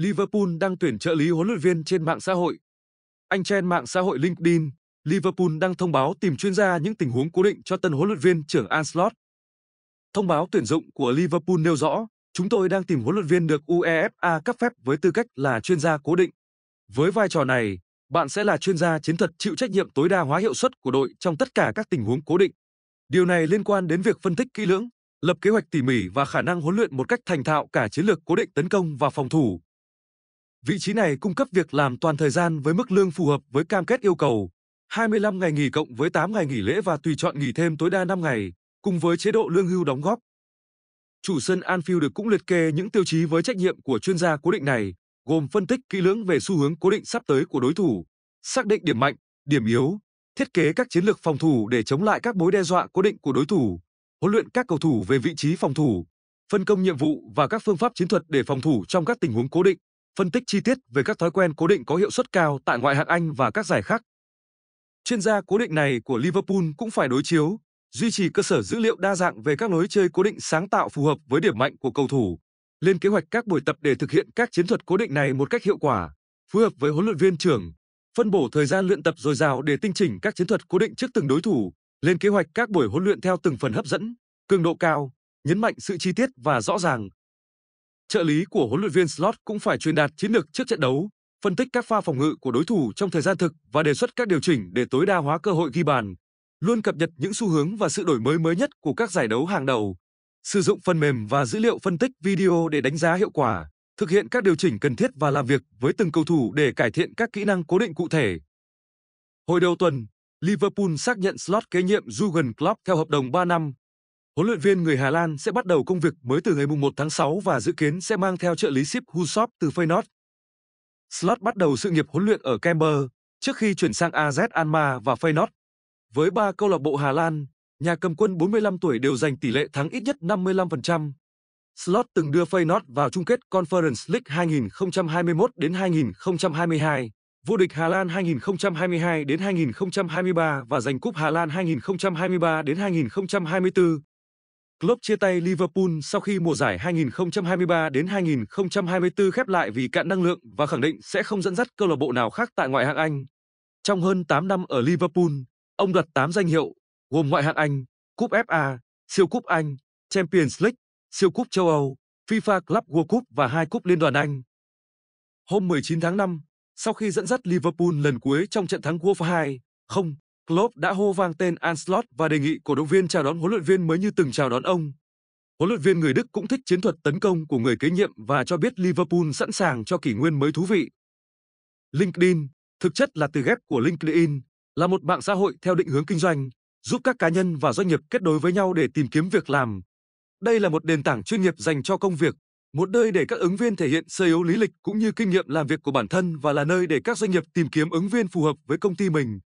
Liverpool đang tuyển trợ lý huấn luyện viên trên mạng xã hội. Anh trên mạng xã hội LinkedIn, Liverpool đang thông báo tìm chuyên gia những tình huống cố định cho tân huấn luyện viên trưởng Anslot. Thông báo tuyển dụng của Liverpool nêu rõ, chúng tôi đang tìm huấn luyện viên được UEFA cấp phép với tư cách là chuyên gia cố định. Với vai trò này, bạn sẽ là chuyên gia chiến thuật chịu trách nhiệm tối đa hóa hiệu suất của đội trong tất cả các tình huống cố định. Điều này liên quan đến việc phân tích kỹ lưỡng, lập kế hoạch tỉ mỉ và khả năng huấn luyện một cách thành thạo cả chiến lược cố định tấn công và phòng thủ, Vị trí này cung cấp việc làm toàn thời gian với mức lương phù hợp với cam kết yêu cầu, 25 ngày nghỉ cộng với 8 ngày nghỉ lễ và tùy chọn nghỉ thêm tối đa 5 ngày, cùng với chế độ lương hưu đóng góp. Chủ sân Anfield được cũng liệt kê những tiêu chí với trách nhiệm của chuyên gia cố định này, gồm phân tích kỹ lưỡng về xu hướng cố định sắp tới của đối thủ, xác định điểm mạnh, điểm yếu, thiết kế các chiến lược phòng thủ để chống lại các mối đe dọa cố định của đối thủ, huấn luyện các cầu thủ về vị trí phòng thủ, phân công nhiệm vụ và các phương pháp chiến thuật để phòng thủ trong các tình huống cố định phân tích chi tiết về các thói quen cố định có hiệu suất cao tại ngoại hạng Anh và các giải khác. Chuyên gia cố định này của Liverpool cũng phải đối chiếu, duy trì cơ sở dữ liệu đa dạng về các lối chơi cố định sáng tạo phù hợp với điểm mạnh của cầu thủ, lên kế hoạch các buổi tập để thực hiện các chiến thuật cố định này một cách hiệu quả, phối hợp với huấn luyện viên trưởng, phân bổ thời gian luyện tập dồi dào để tinh chỉnh các chiến thuật cố định trước từng đối thủ, lên kế hoạch các buổi huấn luyện theo từng phần hấp dẫn, cường độ cao, nhấn mạnh sự chi tiết và rõ ràng, trợ lý của huấn luyện viên Slot cũng phải truyền đạt chiến lược trước trận đấu, phân tích các pha phòng ngự của đối thủ trong thời gian thực và đề xuất các điều chỉnh để tối đa hóa cơ hội ghi bàn, luôn cập nhật những xu hướng và sự đổi mới mới nhất của các giải đấu hàng đầu, sử dụng phần mềm và dữ liệu phân tích video để đánh giá hiệu quả, thực hiện các điều chỉnh cần thiết và làm việc với từng cầu thủ để cải thiện các kỹ năng cố định cụ thể. Hồi đầu tuần, Liverpool xác nhận slot kế nhiệm Jurgen Klopp theo hợp đồng 3 năm Huấn luyện viên người Hà Lan sẽ bắt đầu công việc mới từ ngày 1 tháng 6 và dự kiến sẽ mang theo trợ lý ship Husop từ Feyenoord. Slot bắt đầu sự nghiệp huấn luyện ở Camber trước khi chuyển sang AZ Alma và Feyenoord. Với ba câu lạc bộ Hà Lan, nhà cầm quân 45 tuổi đều giành tỷ lệ thắng ít nhất 55%. Slot từng đưa Feyenoord vào chung kết Conference League 2021 đến 2022, vô địch Hà Lan 2022 đến 2023 và giành cúp Hà Lan 2023 đến 2024. Klopp chia tay Liverpool sau khi mùa giải 2023 đến 2024 khép lại vì cạn năng lượng và khẳng định sẽ không dẫn dắt câu lạc bộ nào khác tại ngoại hạng Anh. Trong hơn 8 năm ở Liverpool, ông đoạt 8 danh hiệu, gồm ngoại hạng Anh, cúp FA, siêu cúp Anh, Champions League, siêu cúp châu Âu, FIFA Club World Cup và hai cúp Liên đoàn Anh. Hôm 19 tháng 5, sau khi dẫn dắt Liverpool lần cuối trong trận thắng Wolves 2 không. Klopp đã hô vang tên Anslot và đề nghị cổ động viên chào đón huấn luyện viên mới như từng chào đón ông. Huấn luyện viên người Đức cũng thích chiến thuật tấn công của người kế nhiệm và cho biết Liverpool sẵn sàng cho kỷ nguyên mới thú vị. LinkedIn, thực chất là từ ghép của LinkedIn, là một mạng xã hội theo định hướng kinh doanh, giúp các cá nhân và doanh nghiệp kết nối với nhau để tìm kiếm việc làm. Đây là một nền tảng chuyên nghiệp dành cho công việc, một nơi để các ứng viên thể hiện sơ yếu lý lịch cũng như kinh nghiệm làm việc của bản thân và là nơi để các doanh nghiệp tìm kiếm ứng viên phù hợp với công ty mình.